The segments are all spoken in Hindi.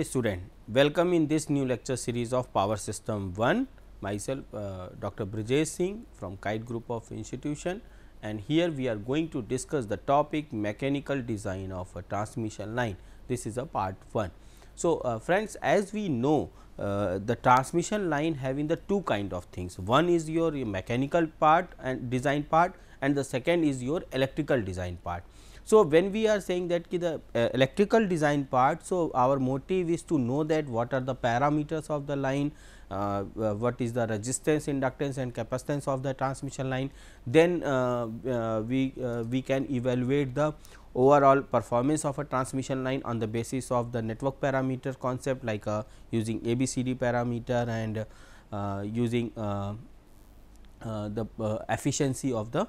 dear student, welcome in this new lecture series of Power System 1. Myself uh, Dr. Brijesh Singh from Kite Group of Institution and here we are going to discuss the topic mechanical design of a transmission line. This is a part 1. So, uh, friends as we know uh, the transmission line having the two kind of things. One is your mechanical part and design part and the second is your electrical design part. So, when we are saying that the uh, electrical design part, so our motive is to know that what are the parameters of the line, uh, uh what is the resistance, inductance and capacitance of the transmission line, then uh, uh, we, uh, we can evaluate the overall performance of a transmission line on the basis of the network parameter concept like using ABCD parameter and using the efficiency of the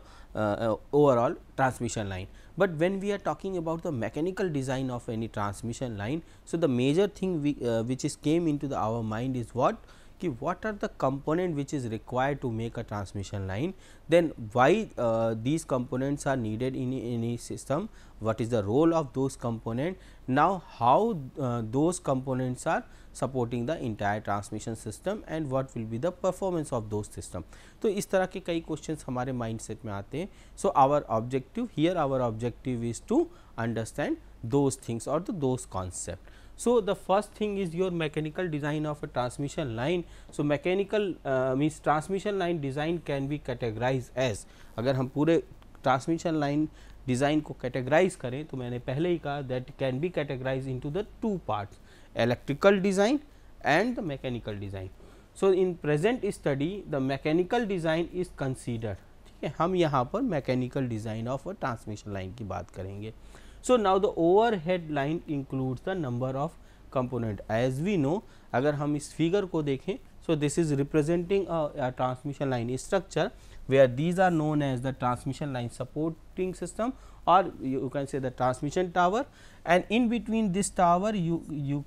overall transmission line. But when we are talking about the mechanical design of any transmission line, so the major thing we, uh, which is came into the, our mind is what? कि what are the component which is required to make a transmission line, then why uh, these components are needed in any system, what is the role of those component, now how uh, those components are supporting the entire transmission system and what will be the performance of those system तो इस तरह के कई क्वेश्चन हमारे माइंड सेट में आते हैं so our objective here our objective is to understand those things और those concept so the first thing is your mechanical design of a transmission line so mechanical means transmission line design can be categorise as अगर हम पूरे ट्रांसमिशन लाइन डिज़ाइन को कैटेगराइज करें तो मैंने पहले ही कहा that can be categorise into the two part electrical design and the mechanical design so in present study the mechanical design is considered ठीक है हम यहाँ पर mechanical design of a transmission line की बात करेंगे so now the overhead line include the number of component as we know अगर हम इस फिगर को देखें so this is representing transmission line structure where these are known as the transmission line supporting system और you can say the transmission tower and in between this tower you you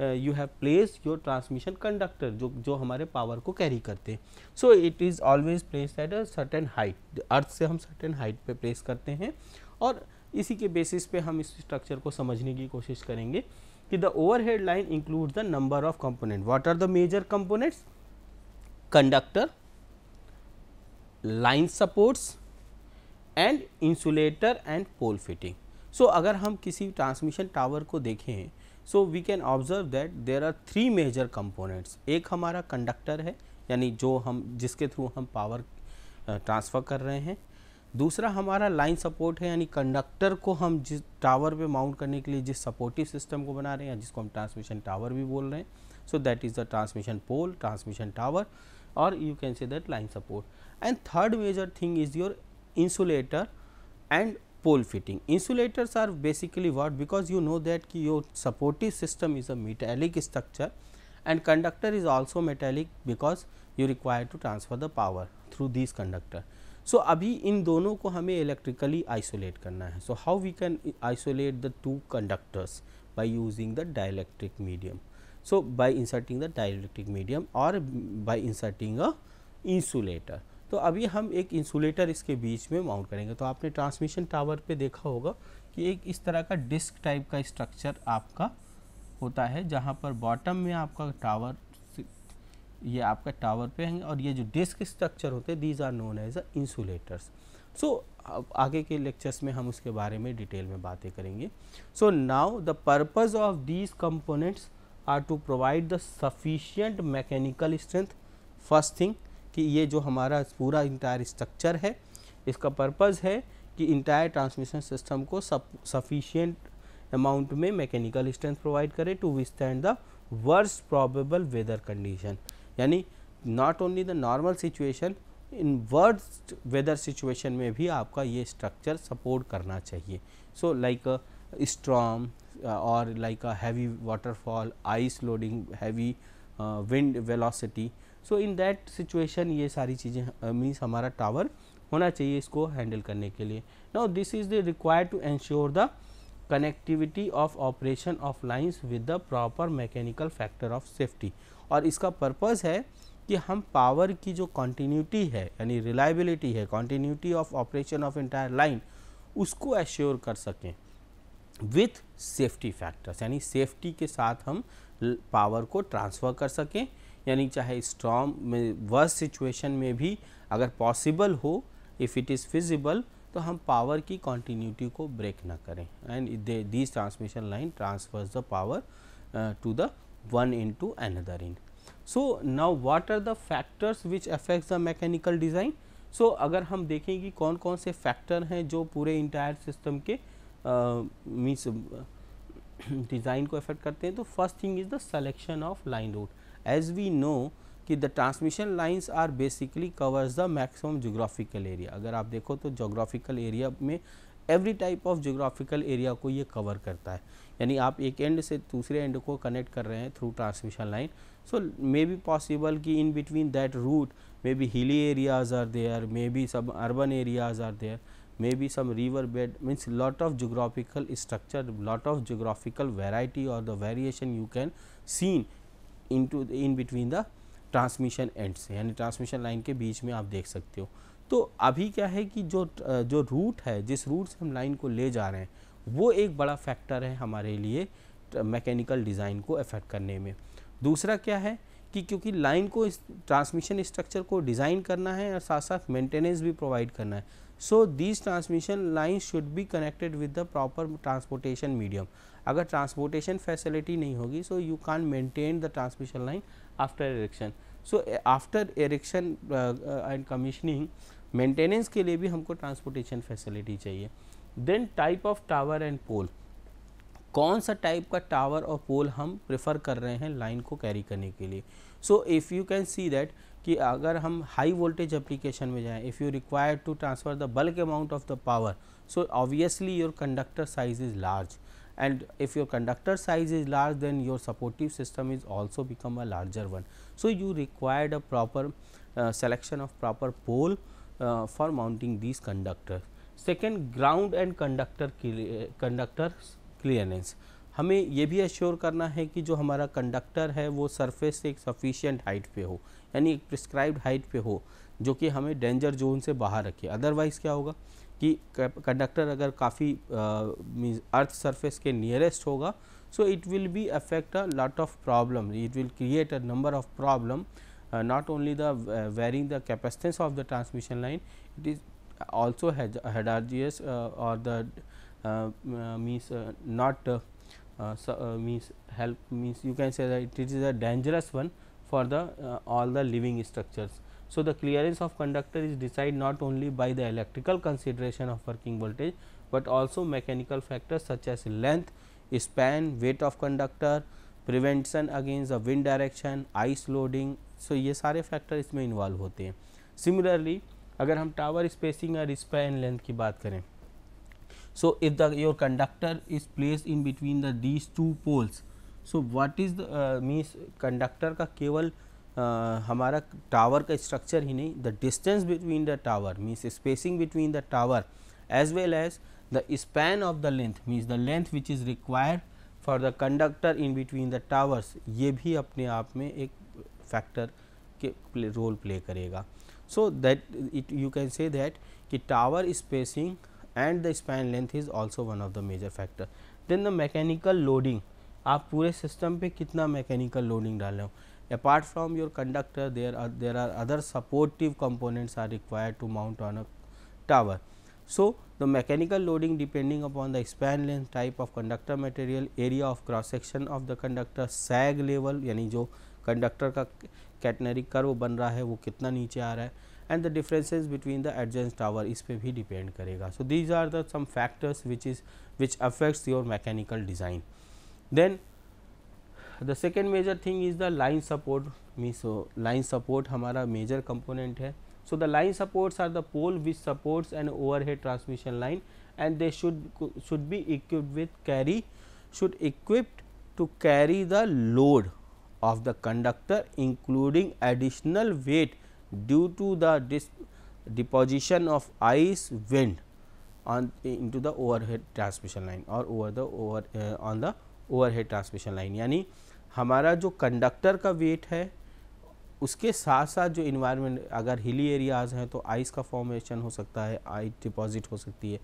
you have place your transmission conductor जो जो हमारे पावर को कैरी करते हैं so it is always place at a certain height earth से हम सर्टेन हाइट पे प्लेस करते हैं और इसी के बेसिस पे हम इस स्ट्रक्चर को समझने की कोशिश करेंगे कि the overhead line include the number of component what are the major components conductor line supports and insulator and pole fitting so अगर हम किसी ट्रांसमिशन टावर को देखें so we can observe that there are three major components एक हमारा कंडक्टर है यानी जो हम जिसके थ्रू हम पावर ट्रांसफ़र कर रहे हैं दूसरा हमारा लाइन सपोर्ट है यानी कंडक्टर को हम जिस टावर पे माउंट करने के लिए जिस सपोर्टिव सिस्टम को बना रहे हैं जिसको हम ट्रांसमिशन टावर भी बोल रहे हैं so that is the transmission pole transmission tower or you can say that line support. And third major thing is your insulator and pole fitting. Insulators are basically what because you know that your supportive system is a metallic structure and conductor is also metallic because you require to transfer the power through these conductor. So, अभी इन दोनों को हमें electrically isolate करना है. So, how we can isolate the two conductors by using the dielectric medium. So, by inserting the dielectric medium or by inserting a insulator. तो अभी हम एक इंसुलेटर इसके बीच में माउंट करेंगे तो आपने ट्रांसमिशन टावर पे देखा होगा कि एक इस तरह का डिस्क टाइप का स्ट्रक्चर आपका होता है जहाँ पर बॉटम में आपका टावर ये आपका टावर पे है और ये जो डिस्क स्ट्रक्चर होते हैं these are known as a insulators so आगे के लेक्चर्स में हम उसके बारे में डिटेल में बातें करेंगे so now the purpose of these components are to provide the sufficient mechanical strength first thing कि ये जो हमारा पूरा इंटायर स्ट्रक्चर है इसका पर्पज़ है कि इंटायर ट्रांसमिशन सिस्टम को सफिशियंट अमाउंट में मैकेनिकल स्ट्रेंथ प्रोवाइड करे to withstand the worse probable weather condition यानी not only the normal situation in worst weather situation में भी आपका ये स्ट्रक्चर सपोर्ट करना चाहिए सो लाइक storm और uh, like like a heavy waterfall, ice loading, heavy uh, wind velocity. So, in ये सारी चीज़ें मीन्स uh, हमारा टावर होना चाहिए इसको हैंडल करने के लिए Now, this is the require to ensure the connectivity of operation of lines with the proper mechanical factor of safety और इसका पर्पज़ है कि हम पावर की जो कॉन्टीन्यूटी है यानी रिलायबिलिटी है continuity of operation of entire line उसको एश्योर कर सकें विथ सेफ्टी फैक्टर्स यानी सेफ्टी के साथ हम पावर को ट्रांसफ़र कर सकें यानी चाहे स्ट्रॉम में वर्स सिचुएशन में भी अगर पॉसिबल हो इफ़ इट इज़ फिजिबल तो हम पावर की कॉन्टीन्यूटी को ब्रेक ना करें and this transmission line transfers the power to the one end to another end so now what are the factors which affects the mechanical design so अगर हम देखें कि कौन कौन से फैक्टर हैं जो पूरे इंटायर सिस्टम के मीन्स डिज़ाइन को अफेक्ट करते हैं तो first thing is the selection of line route as we know कि the transmission lines are basically covers the maximum geographical area अगर आप देखो तो जोग्राफिकल एरिया में every type of geographical area को ये कवर करता है यानी आप एक एंड से दूसरे एंड को कनेक्ट कर रहे हैं through transmission line so may be possible कि in between that route may be hilly areas are there may be suburban areas are there may be some river bed means lot of geographical structure lot of geographical variety और the variation you can seen into in between the transmission ends यानी ट्रांसमिशन लाइन के बीच में आप देख सकते हो तो अभी क्या है कि जो जो रूट है जिस रूट से हम लाइन को ले जा रहे हैं वो एक बड़ा फैक्टर है हमारे लिए मैकेनिकल डिज़ाइन को अफेक्ट करने में दूसरा क्या है कि क्योंकि लाइन को ट्रांसमिशन स्ट्रक्चर को डिज़ाइन करना है और साथ साथ मेंटेनेंस भी प्रोवाइड करना है so these transmission line should be connected with the proper transportation medium अगर ट्रांसपोर्टेशन फैसिलिटी नहीं होगी so you can maintain the transmission line after erection so after erection and commissioning maintenance के लिए भी हमको ट्रांसपोर्टेशन फैसिलिटी चाहिए then type of tower and pole कौन सा टाइप का टावर और पोल हम प्रेफर कर रहे हैं लाइन को कैरी करने के लिए so if you can see that कि अगर हम हाई वोल्टेज एप्लीकेशन में जाएं if you require to transfer the bulk amount of the power so obviously your conductor size is large and if your conductor size is large then your supportive system is also become a larger one so you required a proper selection of proper pole for mounting this conductor second ground and conductor conductor clearance हमें यह भी एश्योर करना है कि जो हमारा कंडक्टर है वो सरफेस से एक सफिशियंट हाइट पे हो यानी एक प्रिस्क्राइब्ड हाइट पे हो जो कि हमें डेंजर जोन से बाहर रखे अदरवाइज़ क्या होगा कि कंडक्टर अगर काफ़ी मीन्स अर्थ सरफेस के नियरेस्ट होगा so it will be affect a lot of problem it will create a number of problem not only the varying the capacitance of the transmission line it is also also और the means not uh, so, means help means you can say that it is a dangerous one for the uh, all the living structures. So, the clearance of conductor is decided not only by the electrical consideration of working voltage, but also mechanical factors such as length, span, weight of conductor, prevention against the wind direction ice loading so ye sare factor isme involve hote hain similarly agar hum tower spacing और span length ki baat kare So, if the your conductor is placed in between the these two poles, so what is the uh, means conductor का केवल uh, हमारा टावर का स्ट्रक्चर ही नहीं the distance between the tower means spacing between the tower as well as the span of the length means the length which is required for the conductor in between the towers ये भी अपने आप में एक फैक्टर के रोल प्ले करेगा so that it you can say that कि tower spacing and the span length is also one of the major factor then the mechanical loading आप पूरे सिस्टम पर कितना मैकेनिकल लोडिंग डाल रहे हो apart from your conductor there there are other supportive components are required to mount on a tower so the mechanical loading depending upon the span length type of conductor material area of cross section of the conductor sag level यानी जो कंडक्टर का कैटनरी कर्व बन रहा है वो कितना नीचे आ रहा है and the differences between the adjacent tower is pe भी depend So, these are the some factors which is which affects your mechanical design. Then the second major thing is the line support means so line support hamara major component है. So, the line supports are the pole which supports an overhead transmission line and they should should be equipped with carry should equipped to carry the load of the conductor including additional weight due to the deposition of ice wind on into the overhead transmission line or over the over uh, on the overhead transmission line यानी हमारा जो कंडक्टर का वेट है उसके साथ साथ जो इन्वायरमेंट अगर हिली एरियाज़ हैं तो आइस का फॉर्मेशन हो सकता है आइस डिपॉजिट हो सकती है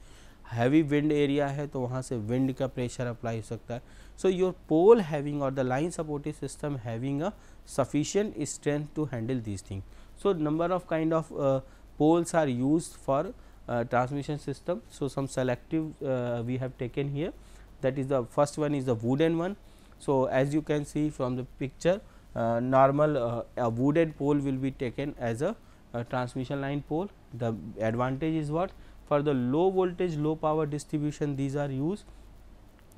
हैवी विंड एरिया है तो वहाँ से विंड का प्रेशर अप्लाई हो सकता है सो योर पोल हैविंग और the line supportive system having a sufficient strength to handle this thing So, number of kind of uh, poles are used for uh, transmission system. So, some selective uh, we have taken here that is the first one is the wooden one. So, as you can see from the picture uh, normal uh, a wooden pole will be taken as a, a transmission line pole. The advantage is what for the low voltage low power distribution these are used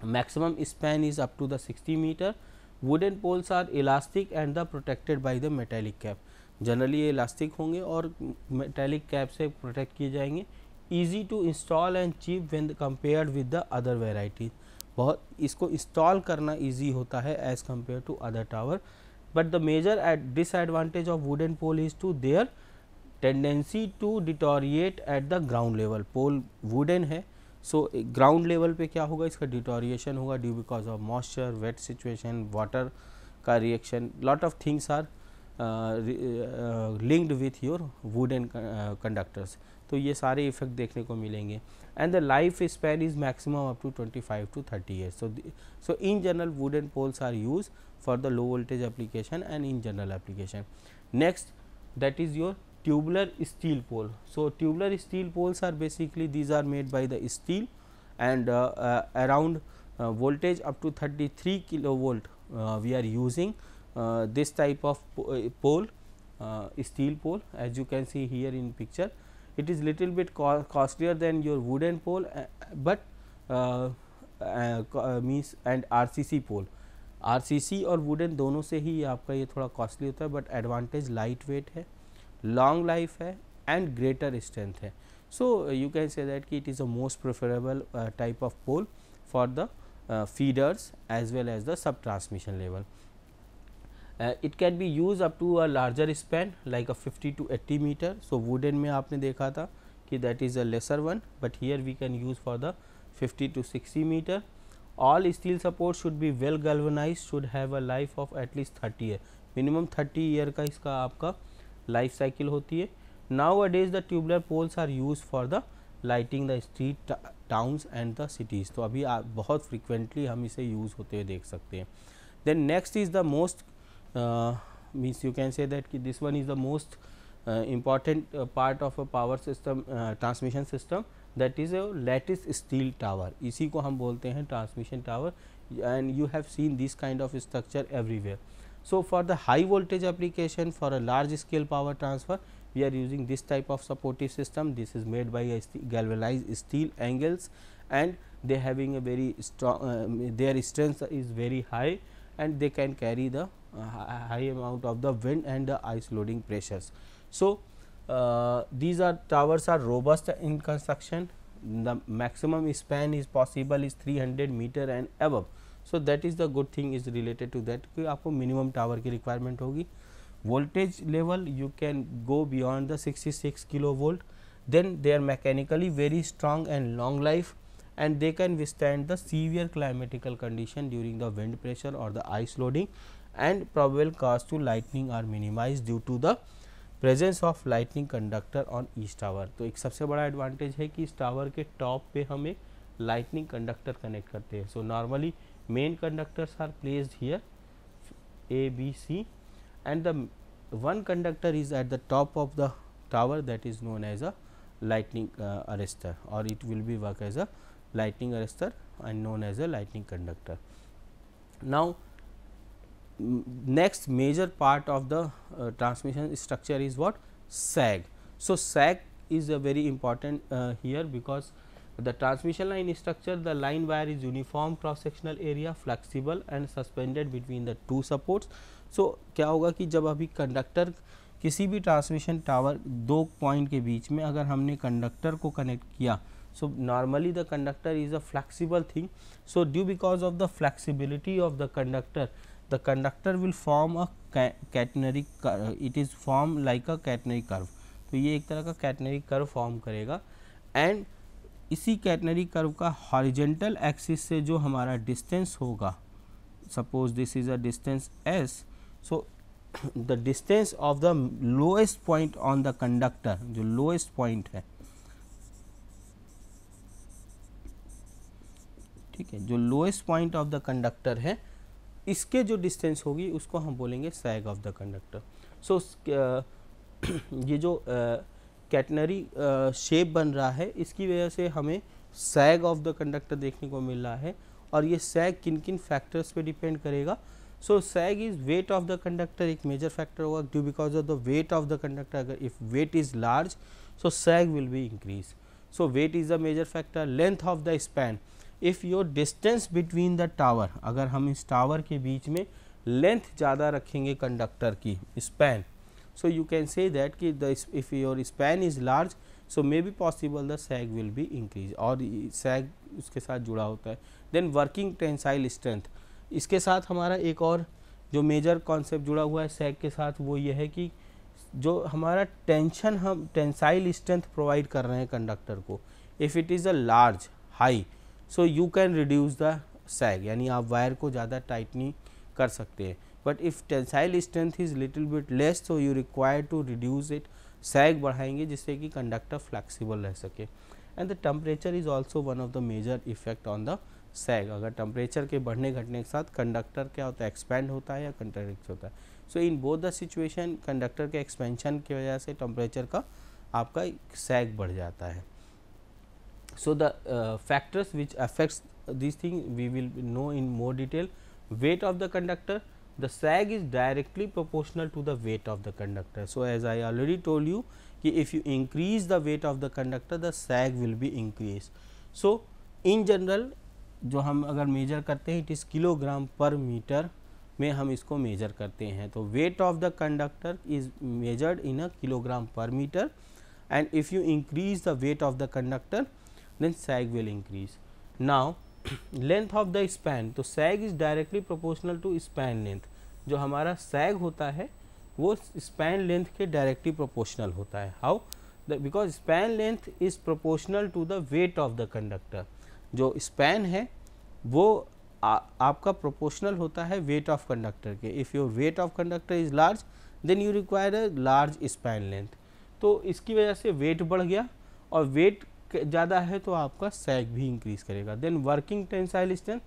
maximum span is up to the 60 meter wooden poles are elastic and the protected by the metallic cap generally ये इलास्टिक होंगे और मेटेलिक कैप से प्रोटेक्ट किए जाएंगे easy to install and cheap when compared with the other varieties बहुत इसको इंस्टॉल करना ईजी होता है as compare to other tower but the major disadvantage of wooden pole is to their tendency to deteriorate at the ground level pole wooden है सो ग्राउंड लेवल पे क्या होगा इसका डिटोरिएशन होगा due because of moisture wet situation water का reaction lot of things are linked with your wooden conductors तो ये सारे इफेक्ट देखने को मिलेंगे and the life span is maximum up to 25 five to thirty years so so in general wood and poles are use for the low voltage application and in general application next that is your tubular steel pole so tubular steel poles are basically these are made by the steel and around voltage up to thirty three kilo volt we are using uh, this type of pole uh, steel pole as you can see here in picture it is little bit co costlier than your wooden pole uh, but uh, uh, means and RCC pole RCC or wooden dono se hi aapka ye thoda costly hota hai but advantage light weight है लॉन्ग लाइफ है एंड ग्रेटर स्ट्रेंथ है so uh, you can say that ki it is a most preferable uh, type of pole for the uh, feeders as well as the sub transmission level uh, it can be used up to a larger span like a 50 to 80 meter so wooden में आपने देखा था कि that is a lesser one but here we can use for the 50 to 60 meter all steel support should be well galvanized should have a life of at least 30 year minimum 30 year का इसका आपका life cycle होती है nowadays the tubular poles are used for the lighting the street towns and the cities तो अभी बहुत frequently हम इसे use होते हुए देख सकते हैं then next is the most Uh, means you can say that this one is the most uh, important uh, part of a power system transmission system that is a lattice steel tower इसी को हम बोलते हैं transmission tower and you have seen this kind of structure everywhere. So, for the high voltage application for a large scale power transfer we are using this type of supportive system this is made by galvanized steel angles and they having a very strong uh, their strength is very high and they can carry the high amount of the wind and the ice loading pressures. So, uh, these are towers are robust in construction the maximum span is possible is 300 meter and above. So, that is the good thing is related to that कि आपको minimum tower की requirement होगी voltage level you can go beyond the 66 kilovolt. then they are mechanically very strong and long life and they can withstand the severe climatical condition during the wind pressure or the ice loading and probable cause to lightning are minimized due to the presence of lightning conductor on each tower तो एक सबसे बड़ा एडवांटेज है कि इस टावर के टॉप पे हम एक लाइटनिंग कंडक्टर कनेक्ट करते हैं so normally main conductors are placed here A B C and the one conductor is at the top of the tower that is known as a lightning uh, arrestor or it will be work as a lightning arrestor and known as a lightning conductor. Now, next major part of the uh, transmission structure is what sag. So, sag is a very important uh, here because the transmission line structure the line wire is uniform cross sectional area flexible and suspended between the two supports. So, kya hoga ki jab abhi conductor किसी भी ट्रांसमिशन टावर दो पॉइंट के बीच में अगर हमने कंडक्टर को कनेक्ट किया so normally the conductor is a flexible thing so due because of the flexibility of the conductor the conductor will form a catenary it is form like a catenary curve तो ये एक तरह का कैटनरी कर्व फॉर्म करेगा एंड इसी कैटनरी कर्व का हॉरिजेंटल एक्सिस से जो हमारा डिस्टेंस होगा suppose this is a distance S so the distance of the lowest point on the conductor जो लोएस्ट पॉइंट है ठीक है जो lowest point of the conductor है इसके जो डिस्टेंस होगी उसको हम बोलेंगे sag of the conductor so ये जो कैटनरी uh, शेप uh, बन रहा है इसकी वजह से हमें सैग ऑफ द कंडक्टर देखने को मिल रहा है और ये सैग किन किन फैक्टर्स पे डिपेंड करेगा so sag is weight of the conductor एक मेजर फैक्टर होगा due because of the weight of the conductor अगर if weight is large so sag will be increase so weight is a major factor length of the span if your distance between the tower अगर हम इस टावर के बीच में लेंथ ज़्यादा रखेंगे कंडक्टर की span so you can say that कि the your your is large so may be possible possible the sag will be और सैग उसके साथ जुड़ा होता है देन वर्किंग टेंसाइल स्ट्रेंथ इसके साथ हमारा एक और जो मेजर कॉन्सेप्ट जुड़ा हुआ है सैग के साथ वो ये है कि जो हमारा टेंशन हम टेंसाइल स्ट्रेंथ प्रोवाइड कर रहे हैं कंडक्टर को if it is a large high so you can reduce the sag यानी आप वायर को ज़्यादा नहीं कर सकते हैं but if tensile strength is little bit less so you require to reduce it sag बढ़ाएंगे जिससे कि कंडक्टर फ्लैक्सीबल रह सके and the temperature is also one of the major effect on the sag अगर टेम्परेचर के बढ़ने घटने के साथ कंडक्टर क्या होता है एक्सपेंड होता है या कंट्रेक्ट होता है so in both the situation conductor के एक्सपेंशन की वजह से टम्परेचर का आपका सैग बढ़ जाता है So, the uh, factors which affects this thing we will know in more detail weight of the conductor the sag is directly proportional to the weight of the conductor. So, as I already told you ki if you increase the weight of the conductor the sag will be increased. So, in general jo hum agar measure karte hain it is kilogram per meter में हम इसको मेजर करते हैं तो weight of the conductor is measured in a kilogram per meter and if you increase the weight of the conductor then sag will increase. Now length of the span तो sag is directly proportional to span length जो हमारा sag होता है वो span length के directly proportional होता है how the because span length is proportional to the weight of the conductor जो span है वो आ, आपका प्रोपोर्शनल होता है वेट ऑफ कंडक्टर के if your weight of conductor is large then you require a large span length तो इसकी वजह से वेट बढ़ गया और वेट ज़्यादा है तो आपका सैग भी इंक्रीज करेगा then working tensile strength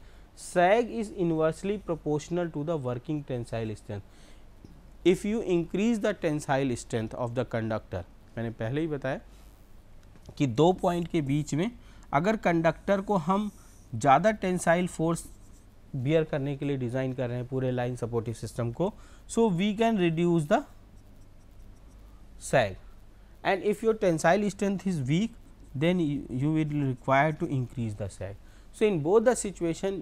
sag is inversely proportional to the working tensile strength if you increase the tensile strength of the conductor मैंने पहले ही बताया कि दो पॉइंट के बीच में अगर कंडक्टर को हम ज़्यादा टेंसाइल फोर्स बियर करने के लिए डिज़ाइन कर रहे हैं पूरे लाइन सपोर्टिव सिस्टम को so we can reduce the sag and if your tensile strength is weak then you, you will require to increase the sag. So, in both the situation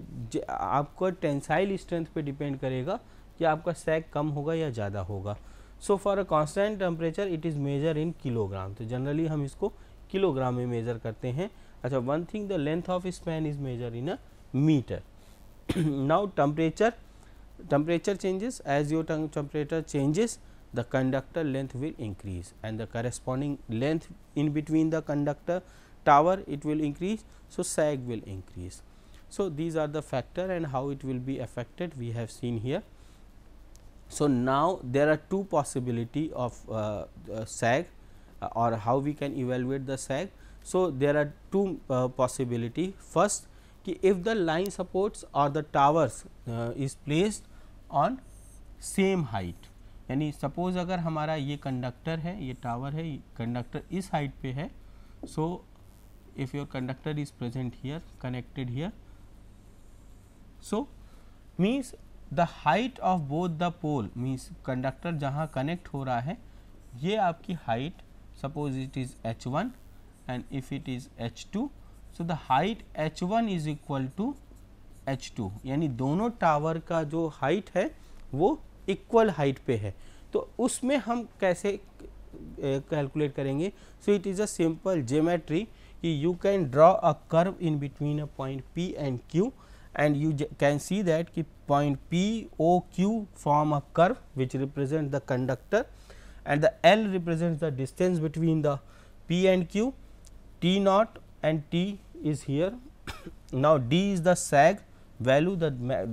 आपका tensile strength पे depend करेगा कि आपका sag कम होगा या ज़्यादा होगा. So, for a constant temperature it is measured in kilogram. तो generally हम इसको kilogram में मेजर करते हैं अच्छा one thing the length of span is measure in a meter. now temperature temperature changes as your temperature changes the conductor length will increase and the corresponding length in between the conductor tower it will increase. So, sag will increase. So, these are the factor and how it will be affected we have seen here. So, now there are two possibility of uh, uh, sag uh, or how we can evaluate the sag. So, there are two uh, possibility first if the line supports or the towers uh, is placed on same height यानी सपोज़ अगर हमारा ये कंडक्टर है ये टावर है कंडक्टर इस हाइट पे है so if your conductor is present here connected here so means the height of both the pole means conductor जहाँ कनेक्ट हो रहा है ये आपकी height suppose it is H one and if it is H two so the height H one is equal to H two यानी दोनों टावर का जो हाइट है वो इक्वल हाइट पे है तो उसमें हम कैसे कैलकुलेट करेंगे so it is a simple geometry कि you can draw a curve in between a point P and Q and you can see that कि point P O Q form a curve which represent the conductor and the L represent the distance between the P and Q T naught and T is here now D is the sag value the,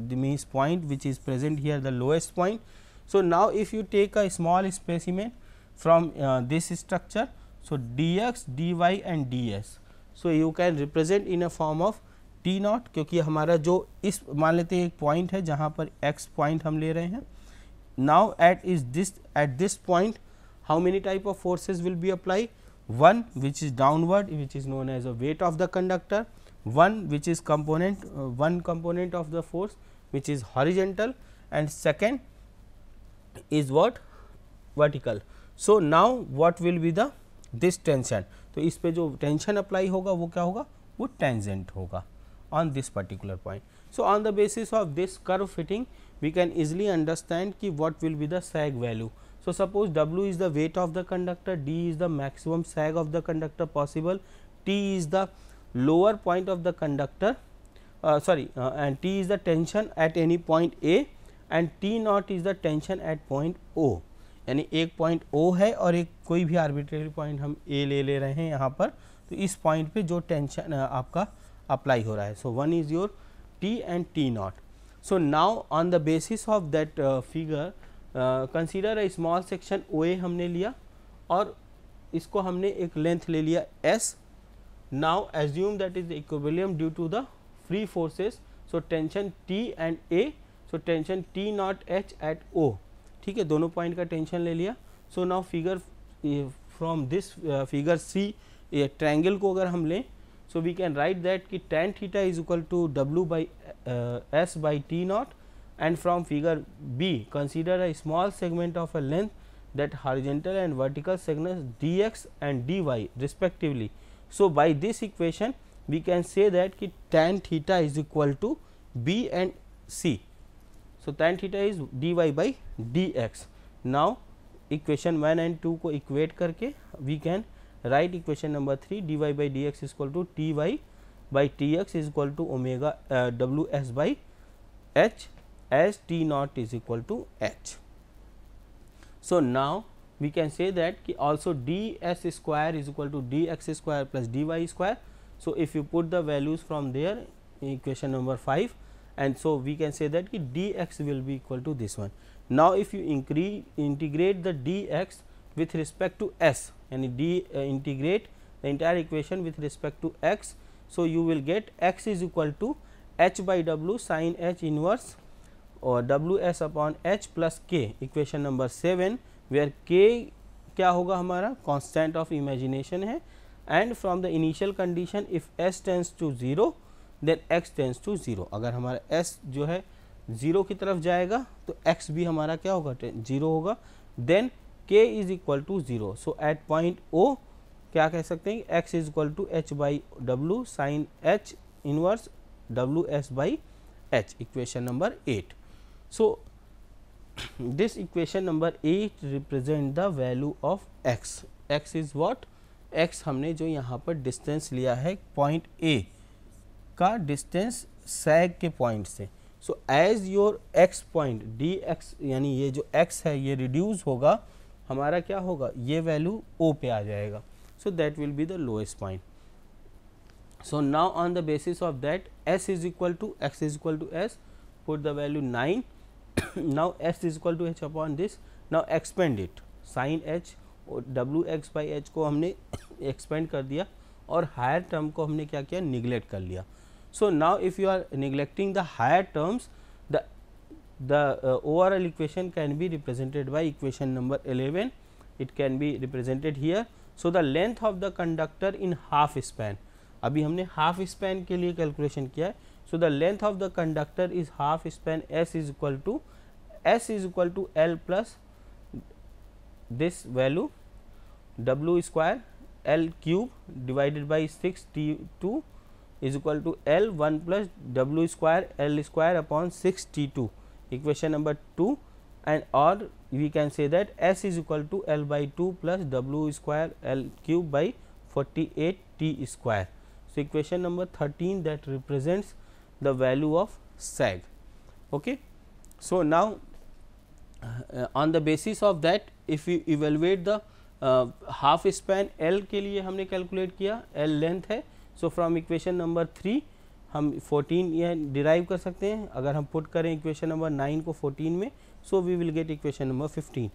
the means point which is present here the lowest point. So, now if you take a small specimen from uh, this structure. So, d x, d y and d s. So, you can represent in a form of t naught kyunki hamara jo is maan lete ek point hai jahan x point hum le rahe Now, at is this at this point how many type of forces will be applied? One which is downward which is known as a weight of the conductor one which is component uh, one component of the force which is horizontal and second is what vertical. So, now what will be the this tension. So, this pe jo tension apply hoga wo kya hoga wo tangent hoga on this particular point. So, on the basis of this curve fitting we can easily understand ki what will be the sag value. So, suppose w is the weight of the conductor d is the maximum sag of the conductor possible t is the lower point of the conductor uh, sorry uh, and T is the tension at any point A and T not is the tension at point O yani ek point O hai aur ek koi bhi arbitrary point hum A le le rahe hain yahan par to is point pe jo tension uh, aapka apply ho raha hai so one is your T and T not So, now on the basis of that uh, figure uh, consider a small section OA humne liya aur isko humne ek length le liya S Now, assume that is the equilibrium due to the free forces. So, tension T and A. So, tension T not H at O. theek hai dono point ka tension le liya so now figure uh, from this uh, figure c a uh, triangle ko agar hum le so we can write that ki tan theta is equal to w by uh, s by t not and from figure B consider a small segment of a length that horizontal and vertical segments dx and dy respectively So, by this equation we can say that ki tan theta is equal to b and c. So, tan theta is dy by dx. Now, equation 1 and 2 ko equate karke we can write equation number 3 dy by dx is equal to ty by tx is equal to omega uh, ws by h as t not is equal to h. So, now we can say that also d s square is equal to d x square plus d y square. So, if you put the values from there equation number 5 and so we can say that d x will be equal to this one. Now, if you increase integrate the d x with respect to s and d uh, integrate the entire equation with respect to x. So, you will get x is equal to h by w sin h inverse or w s upon h plus k equation number 7 where K क्या होगा हमारा कॉन्स्टेंट ऑफ इमेजिनेशन है and from the initial condition if S tends to zero then X tends to zero अगर हमारा एस जो है ज़ीरो की तरफ जाएगा तो एक्स भी हमारा क्या होगा ज़ीरो होगा then K is equal to zero so at point O क्या कह सकते हैं X is equal to H by W sine H inverse W S by H equation number eight so this equation number 8 represent the value of x x is what x हमने जो यहाँ पर डिस्टेंस लिया है पॉइंट ए का डिस्टेंस सैग के पॉइंट से so as your X point D X यानी ये जो एक्स है ये reduce होगा हमारा क्या होगा ये वैल्यू ओ पे आ जाएगा so that will be the lowest point so now on the basis of that S is equal to X is equal to S put the value nine now s is equal to h upon this now expand it sin h और डब्ल्यू एक्स बाई एच को हमने expand कर दिया और higher term को हमने क्या किया neglect कर लिया so now if you are neglecting the higher terms the the uh, overall equation can be represented by equation number 11 it can be represented here so the length of the conductor in half span अभी हमने half span के लिए calculation किया है So, the length of the conductor is half span S is equal to S is equal to L plus this value W square L cube divided by 6 T 2 is equal to L 1 plus W square L square upon 6 T 2 equation number 2 and or we can say that S is equal to L by 2 plus W square L cube by 48 T square. So, equation number 13 that represents the value of sag okay so now uh, on the basis of that if we evaluate the uh, half span l के लिए हमने कैलकुलेट किया l लेंथ है so from equation number three हम 14 यह डिराइव कर सकते हैं अगर हम पुट करें इक्वेशन नंबर 9 को 14 में so we will get equation number 15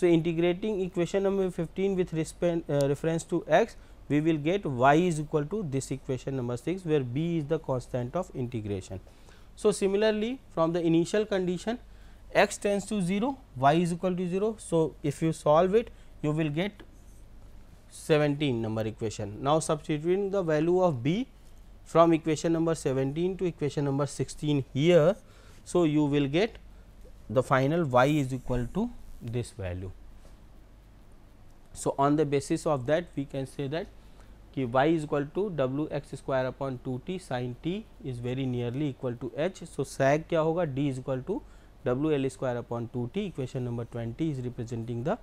so integrating equation number 15 with respect reference to X we will get y is equal to this equation number 6 where b is the constant of integration. So, similarly from the initial condition x tends to 0 y is equal to 0. So, if you solve it you will get 17 number equation. Now, substituting the value of b from equation number 17 to equation number 16 here. So, you will get the final y is equal to this value. So, on the basis of that we can say that कि y is equal to W X square upon two T sine T is very nearly equal to H so sag क्या होगा d is equal to W L square upon two T equation number twenty is representing the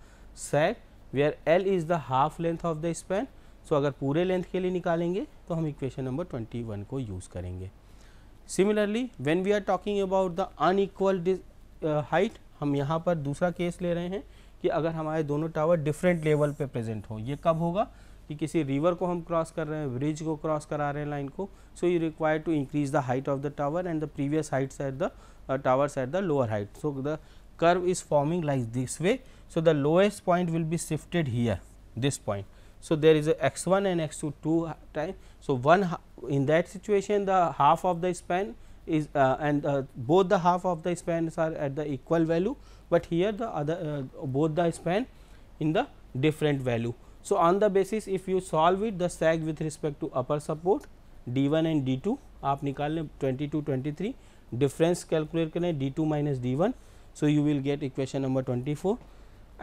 sag where l is the half length of the span so अगर पूरे लेंथ के लिए निकालेंगे तो हम इक्वेशन नंबर ट्वेंटी वन को यूज़ करेंगे similarly when we are talking about the unequal height हम यहाँ पर दूसरा केस ले रहे हैं कि अगर हमारे दोनों टावर डिफरेंट लेवल पे प्रेजेंट हो ये कब होगा कि किसी रिवर को हम क्रॉस कर रहे हैं ब्रिज को क्रॉस करा रहे हैं लाइन को so you require to increase the height of the tower and the previous height at the tower at the lower height so the curve is forming like this way so the lowest point will be shifted here this point so there is X one and X two two time so one in that situation the half of the span is and both the half of the Spain are at the equal value but here the other both the span in the different value So, on the basis if you solve it the sag with respect to upper support d1 and d2 आप निकाल 22 23 Difference calculate, कैलकुलेट करें d2 minus D1. So you will get equation number 24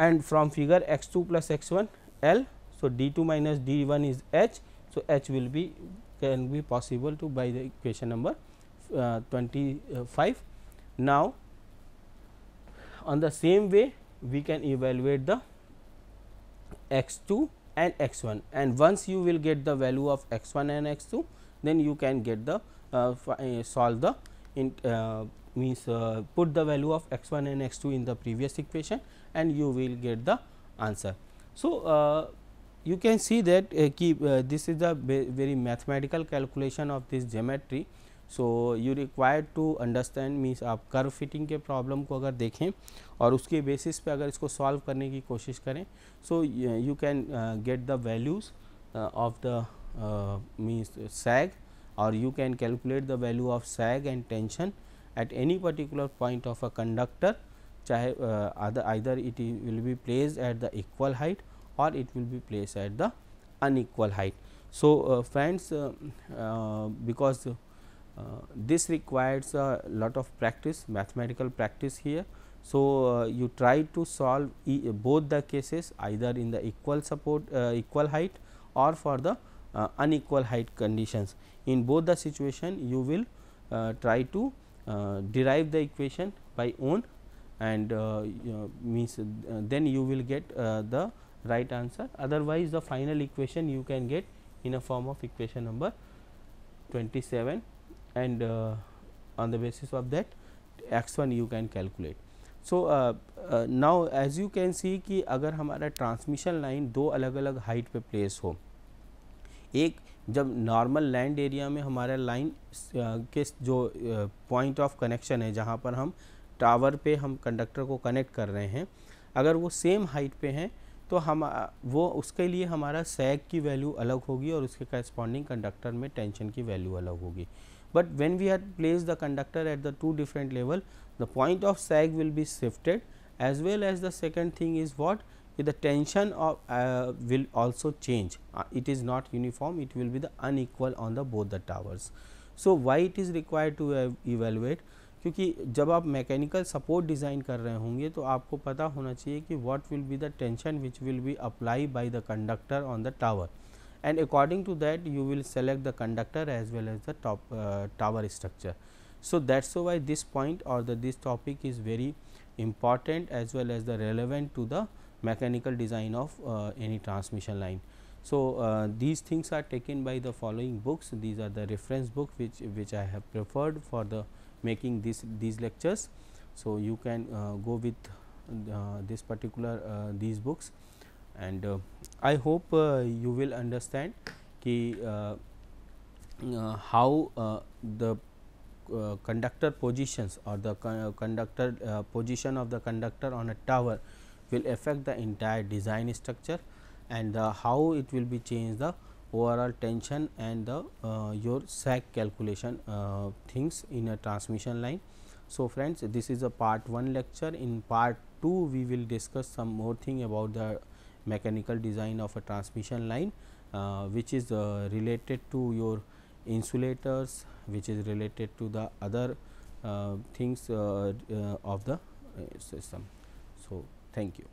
and from figure x2 plus x1 L. So, d2 minus d1 is h. So, h will be can be possible to by the equation number uh, 25. Now, on the same way we can evaluate the x 2 and x 1 and once you will get the value of x 1 and x 2 then you can get the uh, uh, solve the in, uh, means uh, put the value of x 1 and x 2 in the previous equation and you will get the answer. So, uh, you can see that uh, keep, this is the very mathematical calculation of this geometry so you require to understand means आप कर्व फिटिंग के प्रॉब्लम को अगर देखें और उसके बेसिस पे अगर इसको सॉल्व करने की कोशिश करें so you can get the values of the means sag और you can calculate the value of sag and tension at any particular point of a conductor चाहे either it will be place at the equal height और it will be place at the unequal height so friends because Uh, this requires a lot of practice mathematical practice here. So, uh, you try to solve e both the cases either in the equal support uh, equal height or for the unequal height conditions. In both the situation you will try to derive the equation by own and uh, you know, means uh, then you will get uh, the right answer otherwise the final equation you can get in a form of equation number 27 and uh, on the basis of that x1 you can calculate. So, uh, uh, now as you can see कि अगर हमारा transmission line दो अलग अलग height पे place हो एक जब normal land area में हमारा line के जो point of connection है जहाँ पर हम टावर पे हम कंडक्टर को कनेक्ट कर रहे हैं अगर वो सेम हाइट पे हैं तो हम वो उसके लिए हमारा सैग की वैल्यू अलग होगी और उसके करस्पॉन्डिंग कंडक्टर में टेंशन की वैल्यू अलग होगी but when we had placed the conductor at the two different level the point of sag will be shifted as well as the second thing is what the tension of uh, will also change uh, it is not uniform it will be the unequal on the both the towers. So, why it is required to uh, evaluate क्योंकि जब आप mechanical support design कर रहे होंगे तो आपको पता होना चाहिए कि what will be the tension which will be apply by the conductor on the and according to that you will select the conductor as well as the top uh, tower structure. So, that is why this point or the this topic is very important as well as the relevant to the mechanical design of uh, any transmission line. So, uh, these things are taken by the following books these are the reference book which which I have preferred for the making this these lectures. So, you can uh, go with uh, this particular uh, these books and uh, I hope uh, you will understand ki, uh, how the conductor positions or the conductor position of the conductor on a tower will affect the entire design structure and how it will be changed the overall tension and the uh, your sag calculation uh, things in a transmission line. So, friends this is a part 1 lecture in part 2 we will discuss some more thing about the mechanical design of a transmission line uh, which is uh, related to your insulators which is related to the other uh, things uh, uh, of the uh, system. So, thank you.